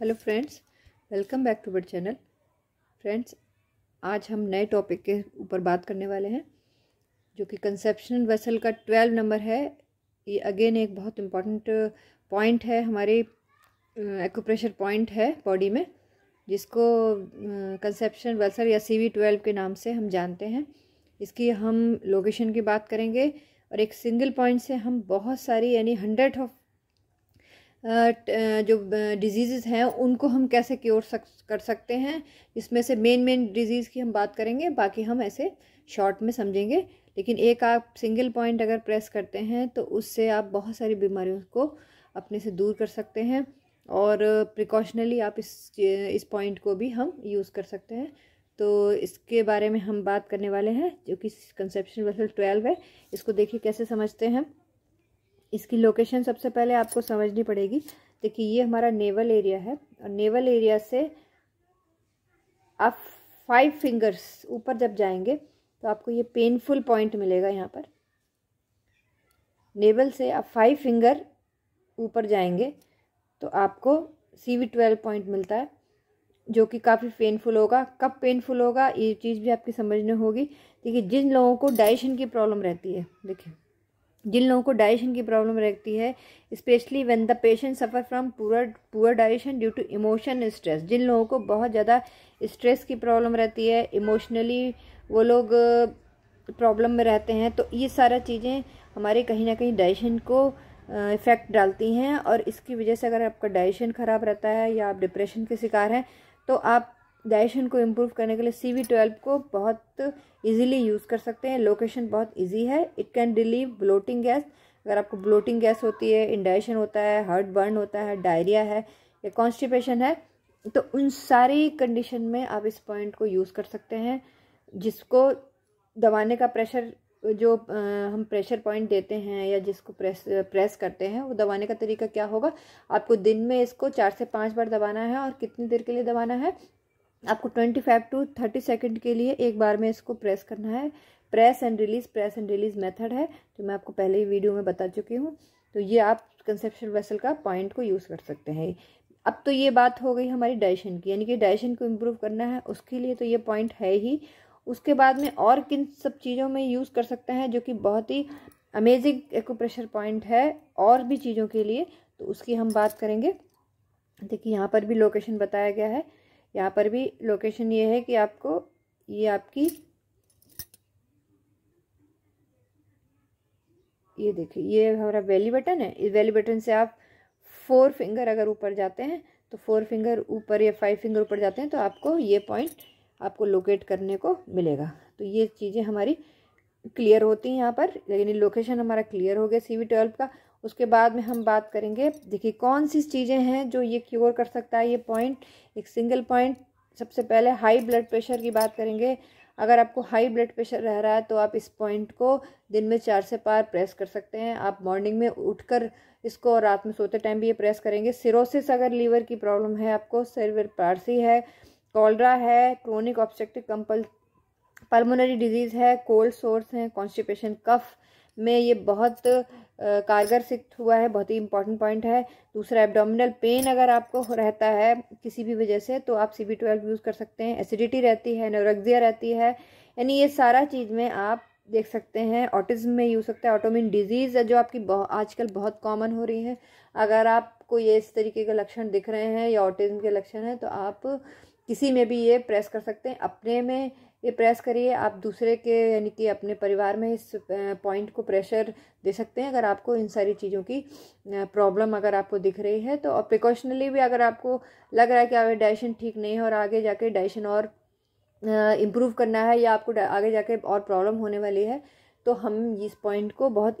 hello friends welcome back to our channel friends आज हम नए टॉपिक के ऊपर बात करने वाले हैं जो कि कंसेप्शनल वेसल का ट्वेल्व नंबर है ये अगेन एक बहुत इम्पॉर्टेंट पॉइंट है हमारे एक्यूप्रेशर पॉइंट है बॉडी में जिसको कंसेप्शन वेसल या सी वी ट्वेल्व के नाम से हम जानते हैं इसकी हम लोकेशन की बात करेंगे और एक सिंगल पॉइंट से हम बहुत सारी यानी हंड्रेड ऑफ जो डिजीज़ हैं उनको हम कैसे क्योर सक, कर सकते हैं इसमें से मेन मेन डिज़ीज़ की हम बात करेंगे बाकी हम ऐसे शॉर्ट में समझेंगे लेकिन एक आप सिंगल पॉइंट अगर प्रेस करते हैं तो उससे आप बहुत सारी बीमारियों को अपने से दूर कर सकते हैं और प्रिकॉशनली आप इस इस पॉइंट को भी हम यूज़ कर सकते हैं तो इसके बारे में हम बात करने वाले हैं जो कि कंसेप्शन वर्सल ट्वेल्व है इसको देखिए कैसे समझते हैं इसकी लोकेशन सबसे पहले आपको समझनी पड़ेगी देखिए ये हमारा नेवल एरिया है और नेवल एरिया से आप फाइव फिंगर्स ऊपर जब जाएंगे तो आपको ये पेनफुल पॉइंट मिलेगा यहाँ पर नेवल से आप फाइव फिंगर ऊपर जाएंगे तो आपको सी वी ट्वेल्व पॉइंट मिलता है जो कि काफ़ी पेनफुल होगा कब पेनफुल होगा ये चीज़ भी आपकी समझने होगी देखिए जिन लोगों को डाइशन की प्रॉब्लम रहती है देखिए जिन लोगों को डाइजेशन की प्रॉब्लम रहती है especially when the patient suffer from poor poor digestion due to emotion stress जिन लोगों को बहुत ज़्यादा स्ट्रेस की प्रॉब्लम रहती है इमोशनली वो लोग प्रॉब्लम में रहते हैं तो ये सारा चीज़ें हमारे कहीं ना कहीं डाइजेशन को इफ़ेक्ट डालती हैं और इसकी वजह से अगर आपका डाइजेशन ख़राब रहता है या आप डिप्रेशन के शिकार हैं तो आप डायशन को इम्प्रूव करने के लिए सी वी ट्वेल्व को बहुत इजीली यूज़ कर सकते हैं लोकेशन बहुत इजी है it can relieve bloating gas अगर आपको ब्लोटिंग गैस होती है इंडाइशन होता है हार्ट बर्न होता है डायरिया है या कॉन्स्टिपेशन है तो उन सारी कंडीशन में आप इस पॉइंट को यूज़ कर सकते हैं जिसको दबाने का प्रेशर जो हम प्रेशर पॉइंट देते हैं या जिसको प्रेस प्रेस करते हैं वो दबाने का तरीका क्या होगा आपको दिन में इसको चार से पाँच बार दबाना है और कितनी देर के लिए दबाना है आपको twenty five to thirty second के लिए एक बार में इसको प्रेस करना है press and release press and release method है तो मैं आपको पहले ही वीडियो में बता चुकी हूँ तो ये आप कंसेप्शन वेसल का पॉइंट को यूज़ कर सकते हैं अब तो ये बात हो गई हमारी डाइशन की यानी कि डाइशन को इम्प्रूव करना है उसके लिए तो ये पॉइंट है ही उसके बाद में और किन सब चीज़ों में यूज़ कर सकते हैं जो कि बहुत ही अमेजिंग एकोप्रेशर पॉइंट है और भी चीज़ों के लिए तो उसकी हम बात करेंगे देखिए यहाँ पर भी लोकेशन बताया गया है यहाँ पर भी लोकेशन ये है कि आपको ये आपकी ये देखिए ये हमारा वैली बटन है इस वैली बटन से आप फोर फिंगर अगर ऊपर जाते हैं तो फोर फिंगर ऊपर या फाइव फिंगर ऊपर जाते हैं तो आपको ये पॉइंट आपको लोकेट करने को मिलेगा तो ये चीज़ें हमारी क्लियर होती हैं यहाँ पर लेकिन लोकेशन हमारा क्लियर हो गया सी वी ट्वेल्व का उसके बाद में हम बात करेंगे देखिए कौन सी चीज़ें हैं जो ये क्योर कर सकता है ये पॉइंट एक सिंगल पॉइंट सबसे पहले हाई ब्लड प्रेशर की बात करेंगे अगर आपको हाई ब्लड प्रेशर रह रहा है तो आप इस पॉइंट को दिन में चार से पार प्रेस कर सकते हैं आप मॉर्निंग में उठकर इसको और रात में सोते टाइम भी ये प्रेस करेंगे सिरोसिस अगर लीवर की प्रॉब्लम है आपको सर्वर पारसी है कॉलरा है क्रोनिक ऑब्स्ट्रक्टिव कंपल पल्मोनरी डिजीज़ है कोल्ड सोर्स हैं कॉन्स्टिपेशन कफ में ये बहुत कारगर सिद्ध हुआ है बहुत ही इंपॉर्टेंट पॉइंट है दूसरा एब्डोमिनल पेन अगर आपको रहता है किसी भी वजह से तो आप सी बी ट्वेल्व यूज़ कर सकते हैं एसिडिटी रहती है नोरग्जिया रहती है यानी ये सारा चीज़ में आप देख सकते हैं ऑटिज्म में यूज़ सकते हैं ऑटोमिन डिजीज़ जो आपकी बहुत आजकल बहुत कॉमन हो रही है अगर आपको ये इस तरीके के लक्षण दिख रहे हैं या ऑटिज्म के लक्षण हैं तो आप किसी में भी ये प्रेस कर सकते हैं अपने में ये प्रेस करिए आप दूसरे के यानी कि अपने परिवार में इस पॉइंट को प्रेशर दे सकते हैं अगर आपको इन सारी चीज़ों की प्रॉब्लम अगर आपको दिख रही है तो और प्रिकॉशनली भी अगर आपको लग रहा है कि अगर डाइशन ठीक नहीं है और आगे जाके डाइशन और इम्प्रूव करना है या आपको आगे जाके और प्रॉब्लम होने वाली है तो हम इस पॉइंट को बहुत